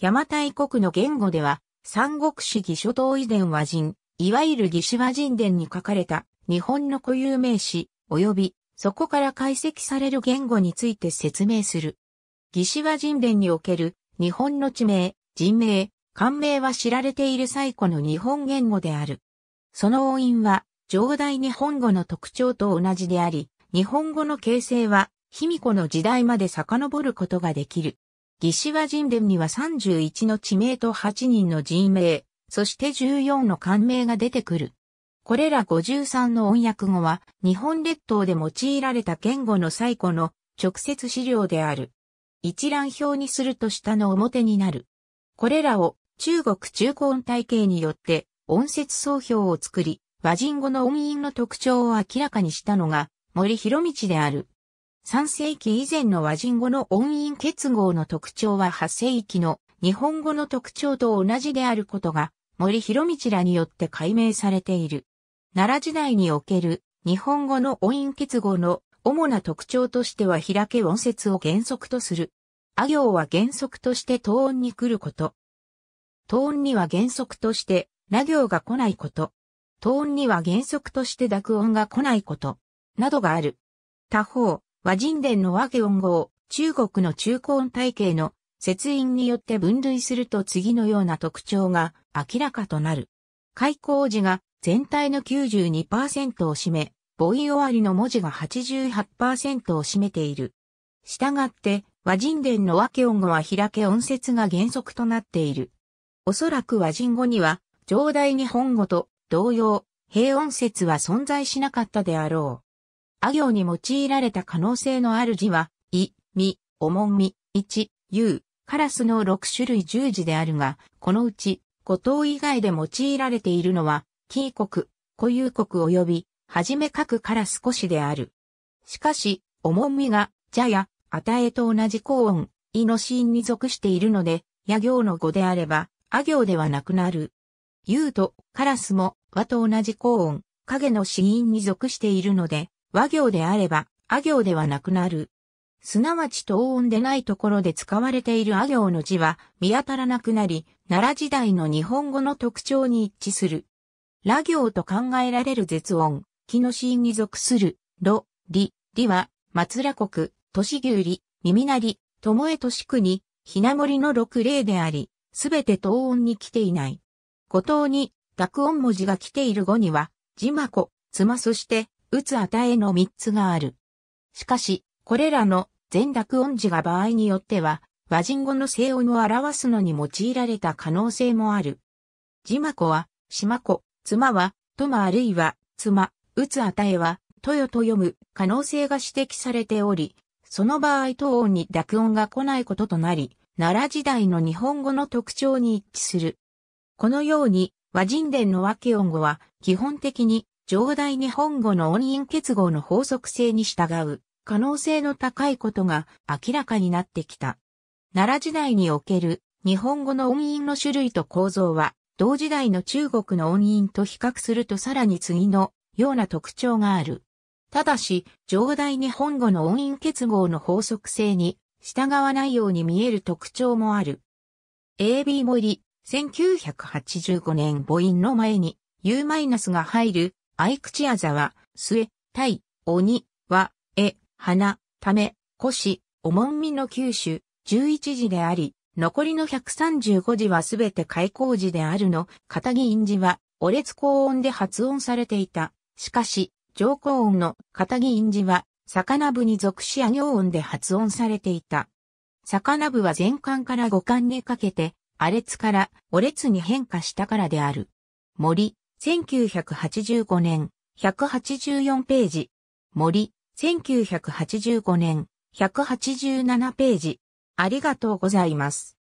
邪馬台国の言語では、三国志義書統遺伝和人、いわゆる義士和人伝に書かれた日本の固有名詞、及びそこから解析される言語について説明する。義士和人伝における日本の地名、人名、官名は知られている最古の日本言語である。その音韻は、上代日本語の特徴と同じであり、日本語の形成は、卑弥呼の時代まで遡ることができる。義志和人伝には31の地名と8人の人名、そして14の官名が出てくる。これら53の音訳語は、日本列島で用いられた言語の最古の直接資料である。一覧表にすると下の表になる。これらを中国中古音体系によって音節総評を作り、和人語の音韻の特徴を明らかにしたのが森博道である。3世紀以前の和人語の音韻結合の特徴は8世紀の日本語の特徴と同じであることが森博道らによって解明されている。奈良時代における日本語の音韻結合の主な特徴としては開け音節を原則とする。あ行は原則として東音に来ること。東音には原則としてな行が来ないこと。東音には原則として濁音が来ないこと。などがある。他方、和人伝の和気音号、中国の中古音体系の節音によって分類すると次のような特徴が明らかとなる。開口時が全体の92%を占め、母音終わりの文字が88%を占めている。したがって、和人伝の和気音語は開け音節が原則となっている。おそらく和人語には、上代日本語と同様、平音節は存在しなかったであろう。あ行に用いられた可能性のある字は、い、み、おもみ、いち、ゆう、カラスの6種類10字であるが、このうち、五島以外で用いられているのは、キー国、固有国及び、はじめ書カから少しである。しかし、重みが、じゃや、あたえと同じ高音、いのシーンに属しているので、や行の語であれば、あ行ではなくなる。ゆうと、カラスも、和と同じ高音、影のーンに属しているので、和行であれば、あ行ではなくなる。すなわち東音でないところで使われているあ行の字は見当たらなくなり、奈良時代の日本語の特徴に一致する。ら行と考えられる絶音、木のシーンに属する、ろ、り、りは、松ら国、都市牛里、耳鳴り、ともえ都市国、ひな森の六例であり、すべて東音に来ていない。五等に、濁音文字が来ている語には、字まこ、つまそして、打つ値の3つがある。しかし、これらの全濁音字が場合によっては、和人語の声音を表すのに用いられた可能性もある。字幕は、島子、妻は、まあるいは、妻、打つ値は、豊と読む可能性が指摘されており、その場合等音に濁音が来ないこととなり、奈良時代の日本語の特徴に一致する。このように、和人伝の和気音語は、基本的に上代日本語の音韻結合の法則性に従う可能性の高いことが明らかになってきた。奈良時代における日本語の音韻の種類と構造は同時代の中国の音韻と比較するとさらに次のような特徴がある。ただし、上代日本語の音韻結合の法則性に従わないように見える特徴もある。AB 森、1985年母音の前に U- が入るアイクチアザは、末、対、鬼、は、え、花、ため、腰、おもんみの九種、十一時であり、残りの百三十五字はすべて開口字であるの、片木印字は、お列高音で発音されていた。しかし、上高音の片木印字は、魚部に属し揚行音で発音されていた。魚部は前巻から五巻にかけて、アレツから、お列に変化したからである。森、1985年、184ページ。森、1985年、187ページ。ありがとうございます。